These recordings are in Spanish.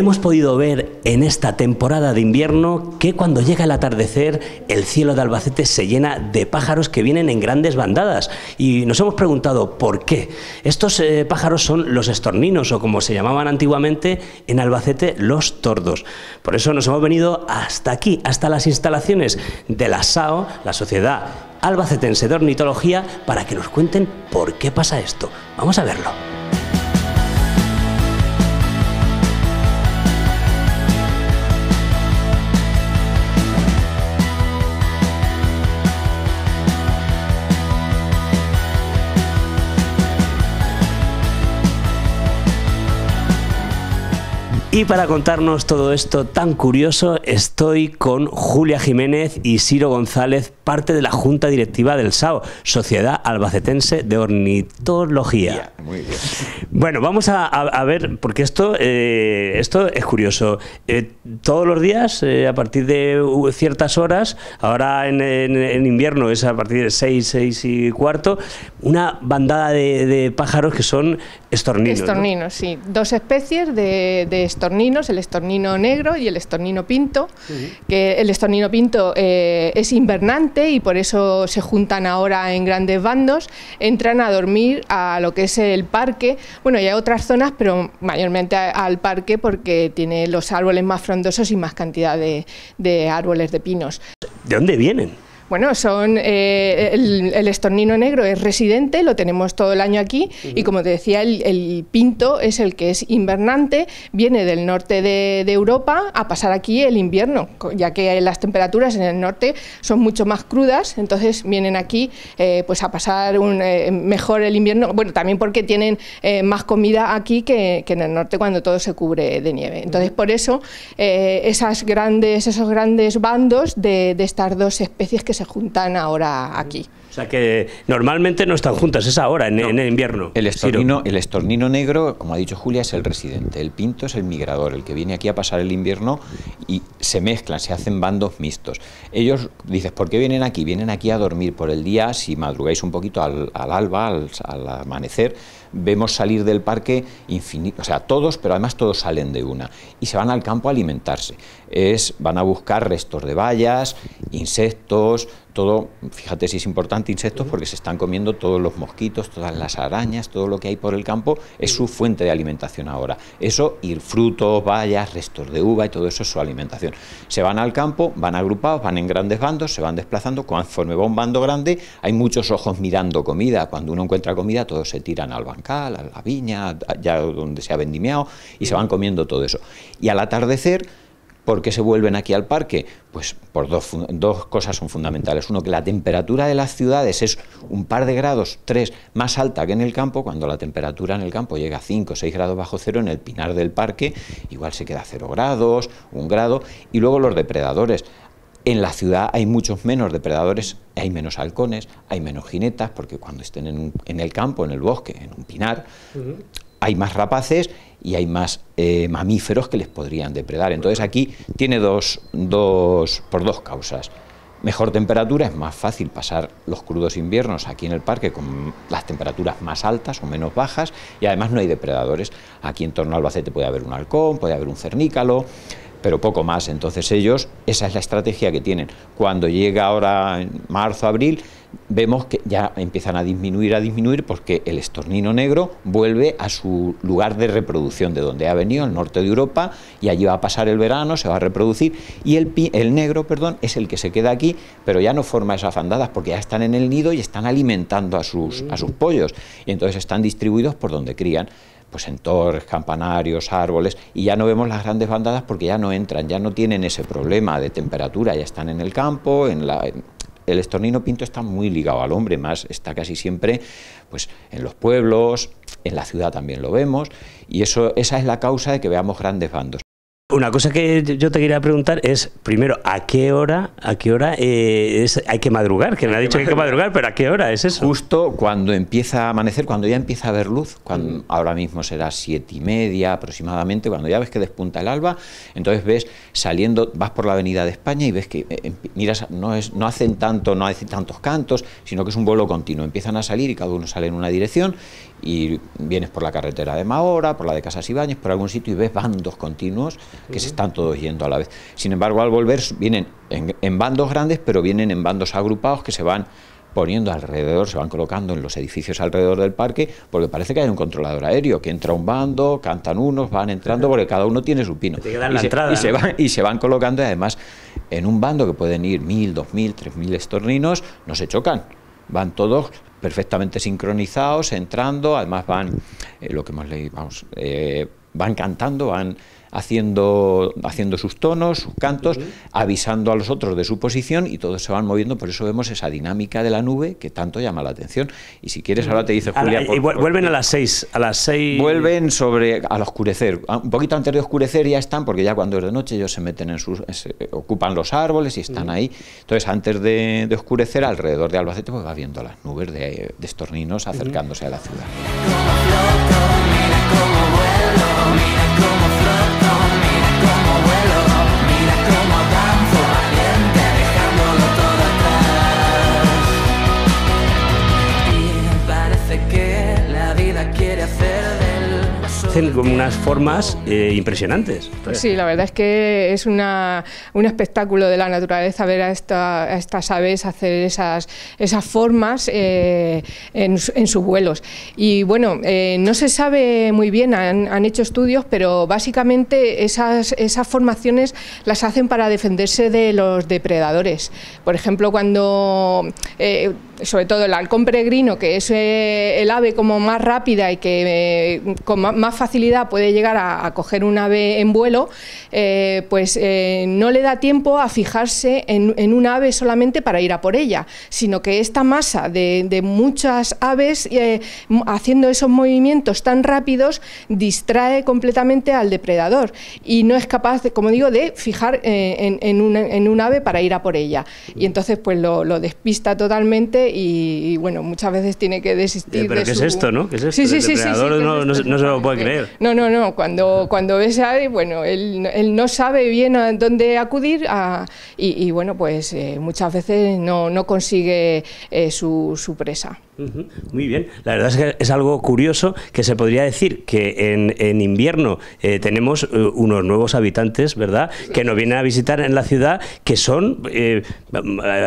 Hemos podido ver en esta temporada de invierno que cuando llega el atardecer el cielo de Albacete se llena de pájaros que vienen en grandes bandadas y nos hemos preguntado por qué. Estos eh, pájaros son los estorninos o como se llamaban antiguamente en Albacete los tordos. Por eso nos hemos venido hasta aquí, hasta las instalaciones de la SAO, la Sociedad Albacetense de Ornitología, para que nos cuenten por qué pasa esto. Vamos a verlo. Y para contarnos todo esto tan curioso, estoy con Julia Jiménez y Ciro González parte de la Junta Directiva del SAO, Sociedad Albacetense de Ornitología. Bueno, vamos a, ver, porque esto, eh, esto es curioso. Eh, todos los días, eh, a partir de ciertas horas, ahora en, invierno es a partir de seis, seis y cuarto, una bandada de, pájaros que son estorninos. Estorninos, sí. Dos especies de, estorninos, el estornino negro y el estornino pinto, que el estornino pinto es invernante, y por eso se juntan ahora en grandes bandos, entran a dormir a lo que es el parque, bueno, y a otras zonas, pero mayormente al parque porque tiene los árboles más frondosos y más cantidad de, de árboles de pinos. ¿De dónde vienen? Bueno, son eh, el, estornino negro es residente, lo tenemos todo el año aquí y como te decía, el, pinto es el que es invernante, viene del norte de, Europa a pasar aquí el invierno, ya que las temperaturas en el norte son mucho más crudas, entonces vienen aquí eh, pues a pasar un, eh, mejor el invierno, bueno, también porque tienen más comida aquí que, en el norte cuando todo se cubre de nieve. Entonces, por eso esas grandes, esos grandes bandos de, de estas dos especies que se se juntan ahora aquí. O sea que normalmente no están juntas, es ahora, en, el invierno. El estornino, negro, como ha dicho Julia, es el residente. El pinto es el migrador, el que viene aquí a pasar el invierno y se mezclan, se hacen bandos mixtos. Ellos, dices, ¿por qué vienen aquí? Vienen aquí a dormir por el día, si madrugáis un poquito al, alba, al, al, amanecer, vemos salir del parque infinito, o sea, todos, pero además todos salen de una. Y se van al campo a alimentarse. Es, van a buscar restos de vallas, insectos, todo, fíjate si es importante, insectos, porque se están comiendo todos los mosquitos, todas las arañas, todo lo que hay por el campo, es su fuente de alimentación ahora. Eso y frutos, bayas, restos de uva y todo eso es su alimentación. Se van al campo, van agrupados, van en grandes bandos, se van desplazando, conforme va un bando grande, hay muchos ojos mirando comida. Cuando uno encuentra comida, todos se tiran al bancal, a la viña, allá donde se ha vendimiado, y se van comiendo todo eso. Y al atardecer, ¿Por qué se vuelven aquí al parque? Pues por dos, cosas son fundamentales. Uno, que la temperatura de las ciudades es un par de grados, tres, más alta que en el campo, cuando la temperatura en el campo llega a 5 o 6 grados bajo cero, en el pinar del parque igual se queda a grados, un grado, y luego los depredadores. En la ciudad hay muchos menos depredadores, hay menos halcones, hay menos jinetas, porque cuando estén en, el campo, en el bosque, en un pinar, hay más rapaces y hay más eh, mamíferos que les podrían depredar. Entonces aquí tiene dos, por dos causas. Mejor temperatura, es más fácil pasar los crudos inviernos aquí en el parque con las temperaturas más altas o menos bajas y además no hay depredadores. Aquí en torno al Albacete puede haber un halcón, puede haber un cernícalo, pero poco más. Entonces ellos, esa es la estrategia que tienen. Cuando llega ahora en marzo, abril, vemos que ya empiezan a disminuir, a disminuir, porque el estornino negro vuelve a su lugar de reproducción, de donde ha venido, el norte de Europa, y allí va a pasar el verano, se va a reproducir, y el, negro perdón, es el que se queda aquí, pero ya no forma esas bandadas, porque ya están en el nido y están alimentando a sus, a sus pollos, y entonces están distribuidos por donde crían pues en torres, campanarios, árboles, y ya no vemos las grandes bandadas porque ya no entran, ya no tienen ese problema de temperatura, ya están en el campo, en la, el estornino pinto está muy ligado al hombre, más está casi siempre pues, en los pueblos, en la ciudad también lo vemos, y eso, esa es la causa de que veamos grandes bandos. Una cosa que yo te quería preguntar es, primero, ¿a qué hora, a qué hora eh, hay que madrugar? Que me ha dicho que hay que madrugar, pero ¿a qué hora es eso? Justo cuando empieza a amanecer, cuando ya empieza a haber luz, cuando, mm. ahora mismo será siete y media aproximadamente, cuando ya ves que despunta el alba, entonces ves saliendo, vas por la avenida de España y ves que eh, em, miras, no, es, no hacen tanto, no hacen tantos cantos, sino que es un vuelo continuo. Empiezan a salir y cada uno sale en una dirección y vienes por la carretera de Mahora, por la de Casas Baños, por algún sitio y ves bandos continuos que se están todos yendo a la vez. Sin embargo, al volver vienen en, bandos grandes, pero vienen en bandos agrupados que se van poniendo alrededor, se van colocando en los edificios alrededor del parque, porque parece que hay un controlador aéreo, que entra un bando, cantan unos, van entrando, porque cada uno tiene su pino. Y, se, van, colocando, y además, en un bando que pueden ir mil, dos mil, tres mil estorninos, no se chocan, van todos perfectamente sincronizados, entrando, además van, eh, lo que hemos leído, vamos, eh, van cantando, van haciendo, haciendo sus tonos, sus cantos, avisando a los otros de su posición y todos se van moviendo, por eso vemos esa dinámica de la nube que tanto llama la atención. Y si quieres, ahora te dice Julia... y vuelven a las seis, a las seis... Vuelven sobre, al oscurecer, ah, un poquito antes de oscurecer ya están, porque ya cuando es de noche ellos se meten en sus... Eh, ocupan los árboles y están ahí. Entonces, antes de, oscurecer, alrededor de Albacete, pues va viendo las nubes de, estorninos acercándose a la ciudad. hacen con unas formas eh, impresionantes. Sí, la verdad es que es una, un espectáculo de la naturaleza ver a, estas aves hacer esas, esas formas eh, en, en, sus vuelos. Y bueno, eh, no se sabe muy bien, han, han hecho estudios, pero básicamente esas, esas formaciones las hacen para defenderse de los depredadores. Por ejemplo, cuando, sobre todo el halcón peregrino, que es el ave como más rápida y que con más facilidad puede llegar a, coger un ave en vuelo, eh, pues eh, no le da tiempo a fijarse en, un ave solamente para ir a por ella, sino que esta masa de, muchas aves eh, haciendo esos movimientos tan rápidos distrae completamente al depredador y no es capaz, de, como digo, de fijar en, un, ave para ir a por ella. Y entonces pues lo, despista totalmente y, bueno, muchas veces tiene que desistir. ¿Pero qué es esto, no? ¿Qué es esto? Sí, sí, sí, no, no, no. Cuando, cuando ves a bueno, él, él, no sabe bien dónde acudir y, bueno, pues eh, muchas veces no, no consigue eh, su, su presa. Muy bien, la verdad es que es algo curioso que se podría decir que en, invierno eh, tenemos unos nuevos habitantes, ¿verdad?, que nos vienen a visitar en la ciudad, que son,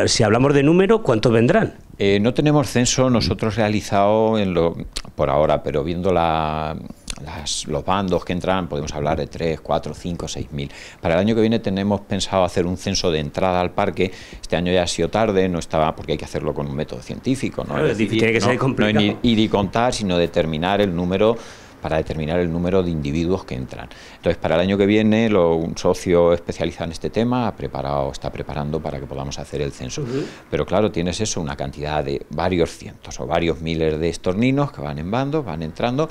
si hablamos de número, ¿cuántos vendrán? no tenemos censo nosotros realizado en lo, por ahora, pero viendo la, los bandos que entran, podemos hablar de 3, 4, 5, 6 mil. Para el año que viene tenemos pensado hacer un censo de entrada al parque. Este año ya ha sido tarde, no estaba porque hay que hacerlo con un método científico. ¿no? es tiene que ser No ir y contar, sino determinar el número para determinar el número de individuos que entran. Entonces, para el año que viene, un socio especializado en este tema ha preparado, está preparando para que podamos hacer el censo. Pero claro, tienes eso, una cantidad de varios cientos o varios miles de estorninos que van en bando, van entrando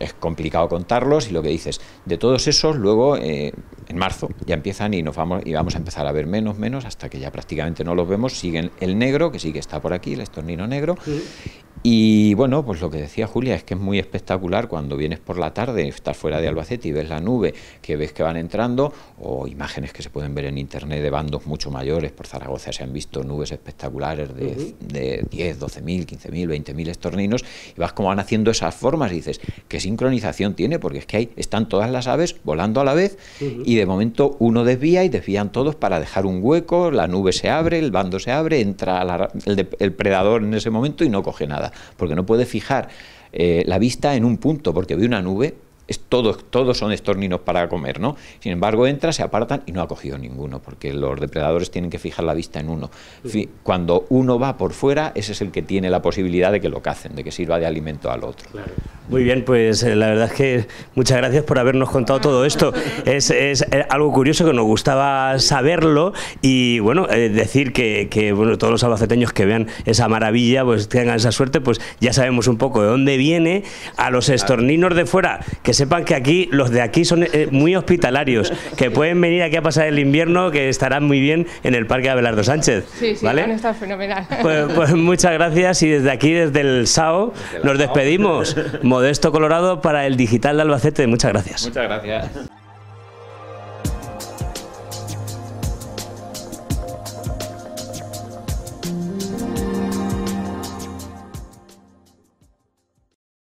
es complicado contarlos y lo que dices, de todos esos luego eh, en marzo ya empiezan y nos vamos y vamos a empezar a ver menos, menos, hasta que ya prácticamente no los vemos, siguen el negro, que sí que está por aquí, el estornino negro, y bueno, pues lo que decía Julia es que es muy espectacular cuando vienes por la tarde, estás fuera de Albacete y ves la nube, que ves que van entrando, o imágenes que se pueden ver en internet de bandos mucho mayores, por Zaragoza se han visto nubes espectaculares de, mil 10, 12.000, 15.000, 20.000 estorninos, y vas como van haciendo esas formas y dices, ¿qué sincronización tiene? Porque es que hay están todas las aves volando a la vez y de momento uno desvía y desvían todos para dejar un hueco, la nube se abre, el bando se abre, entra el predador en ese momento y no coge nada porque no puede fijar eh, la vista en un punto, porque ve una nube es todos, todos son estorninos para comer, ¿no? Sin embargo, entra, se apartan y no ha cogido ninguno, porque los depredadores tienen que fijar la vista en uno. Cuando uno va por fuera, ese es el que tiene la posibilidad de que lo cacen, de que sirva de alimento al otro. Claro. Muy bien, pues eh, la verdad es que muchas gracias por habernos contado todo esto. Es, es eh, algo curioso que nos gustaba saberlo y bueno, eh, decir que, que, bueno, todos los albaceteños que vean esa maravilla, pues tengan esa suerte, pues ya sabemos un poco de dónde viene a los estorninos de fuera que sepan que aquí, los de aquí son eh, muy hospitalarios, que pueden venir aquí a pasar el invierno, que estarán muy bien en el Parque Abelardo Sánchez. sí, fenomenal. Pues, pues, muchas gracias y desde aquí, desde el SAO, nos despedimos. Modesto Colorado para el Digital de Albacete. Muchas gracias. Muchas gracias.